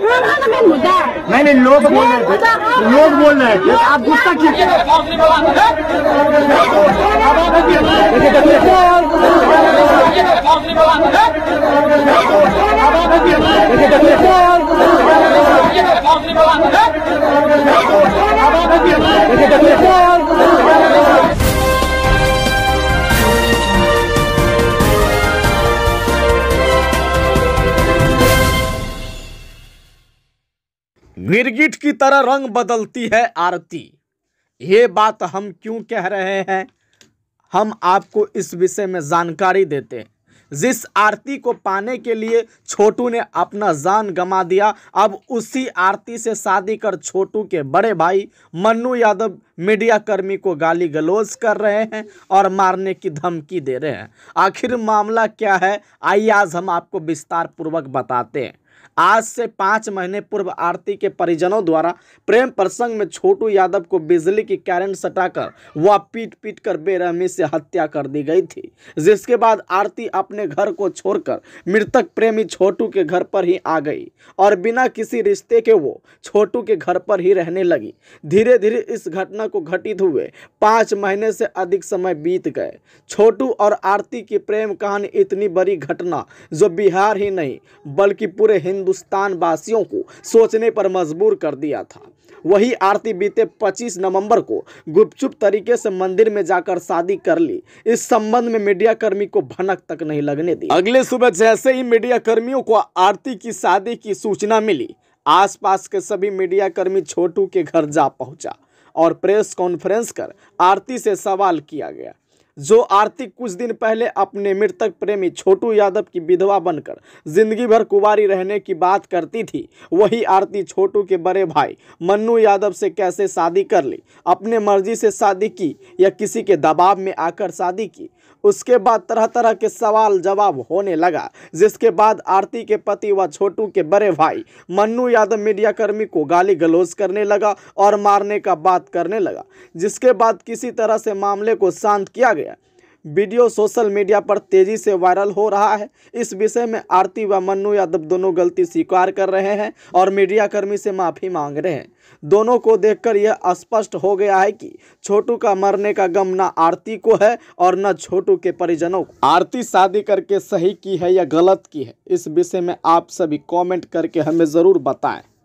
नहीं नहीं लोग बोल रहे थे लोग बोल रहे थे आप गुस्सा क्यों गिरगिट की तरह रंग बदलती है आरती ये बात हम क्यों कह रहे हैं हम आपको इस विषय में जानकारी देते हैं जिस आरती को पाने के लिए छोटू ने अपना जान गमा दिया अब उसी आरती से शादी कर छोटू के बड़े भाई मन्नू यादव मीडिया कर्मी को गाली गलौज कर रहे हैं और मारने की धमकी दे रहे हैं आखिर मामला क्या है आइए आज हम आपको विस्तार पूर्वक बताते हैं आज से पाँच महीने पूर्व आरती के परिजनों द्वारा प्रेम प्रसंग में छोटू यादव को बिजली की कैरेंट सटाकर वह पीट पीट कर बेरहमी से हत्या कर दी गई थी जिसके बाद आरती अपने घर को छोड़कर मृतक प्रेमी छोटू के घर पर ही आ गई और बिना किसी रिश्ते के वो छोटू के घर पर ही रहने लगी धीरे धीरे इस घटना को घटित हुए पाँच महीने से अधिक समय बीत गए छोटू और आरती की प्रेम कहानी इतनी बड़ी घटना जो बिहार ही नहीं बल्कि पूरे हिंदू हिंदुस्तान वासियों को सोचने पर मजबूर कर दिया था वही आरती बीते 25 नवंबर को गुपचुप तरीके से मंदिर में जाकर शादी कर ली इस संबंध में मीडिया कर्मी को भनक तक नहीं लगने दी अगले सुबह जैसे ही मीडिया कर्मियों को आरती की शादी की सूचना मिली आसपास के सभी मीडिया कर्मी छोटू के घर जा पहुंचा और प्रेस कॉन्फ्रेंस कर आरती से सवाल किया गया जो आरती कुछ दिन पहले अपने मृतक प्रेमी छोटू यादव की विधवा बनकर जिंदगी भर कुवारी रहने की बात करती थी वही आरती छोटू के बड़े भाई मन्नू यादव से कैसे शादी कर ली अपने मर्जी से शादी की या किसी के दबाव में आकर शादी की उसके बाद तरह तरह के सवाल जवाब होने लगा जिसके बाद आरती के पति व छोटू के बड़े भाई मन्नू यादव मीडियाकर्मी को गाली गलौज करने लगा और मारने का बात करने लगा जिसके बाद किसी तरह से मामले को शांत किया गया वीडियो सोशल मीडिया पर तेजी से वायरल हो रहा है इस विषय में आरती व मन्नू यादव दोनों गलती स्वीकार कर रहे हैं और मीडियाकर्मी से माफ़ी मांग रहे हैं दोनों को देखकर यह स्पष्ट हो गया है कि छोटू का मरने का गम न आरती को है और न छोटू के परिजनों को आरती शादी करके सही की है या गलत की है इस विषय में आप सभी कॉमेंट करके हमें ज़रूर बताएं